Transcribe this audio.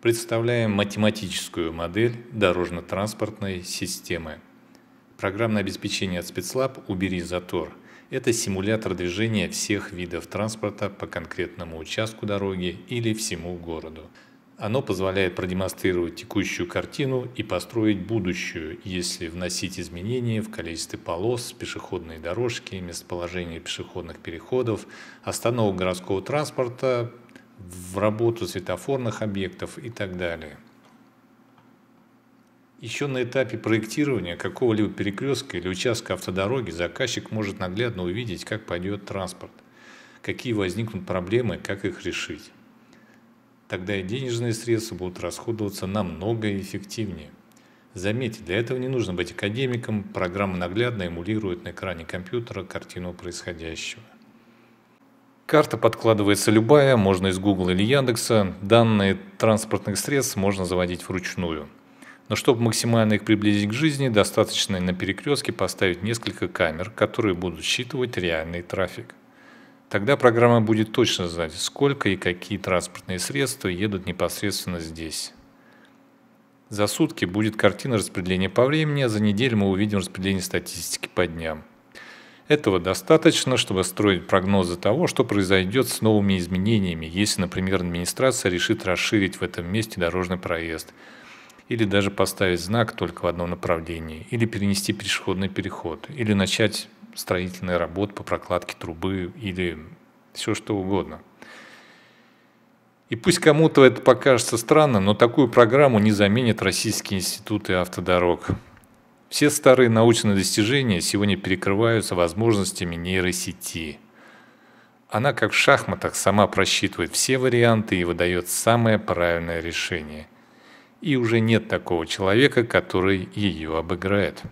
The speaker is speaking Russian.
представляем математическую модель дорожно-транспортной системы. Программное обеспечение от спецлаб «Убери затор» – это симулятор движения всех видов транспорта по конкретному участку дороги или всему городу. Оно позволяет продемонстрировать текущую картину и построить будущую, если вносить изменения в количестве полос, пешеходные дорожки, местоположение пешеходных переходов, остановок городского транспорта, в работу светофорных объектов и так далее. Еще на этапе проектирования какого-либо перекрестка или участка автодороги заказчик может наглядно увидеть, как пойдет транспорт, какие возникнут проблемы, как их решить. Тогда и денежные средства будут расходоваться намного эффективнее. Заметьте, для этого не нужно быть академиком, программа наглядно эмулирует на экране компьютера картину происходящего. Карта подкладывается любая, можно из Google или Яндекса. Данные транспортных средств можно заводить вручную. Но чтобы максимально их приблизить к жизни, достаточно на перекрестке поставить несколько камер, которые будут считывать реальный трафик. Тогда программа будет точно знать, сколько и какие транспортные средства едут непосредственно здесь. За сутки будет картина распределения по времени, а за неделю мы увидим распределение статистики по дням. Этого достаточно, чтобы строить прогнозы того, что произойдет с новыми изменениями, если, например, администрация решит расширить в этом месте дорожный проезд, или даже поставить знак только в одном направлении, или перенести пешеходный переход, или начать строительные работы по прокладке трубы, или все что угодно. И пусть кому-то это покажется странно, но такую программу не заменят российские институты автодорог. Все старые научные достижения сегодня перекрываются возможностями нейросети. Она, как в шахматах, сама просчитывает все варианты и выдает самое правильное решение. И уже нет такого человека, который ее обыграет.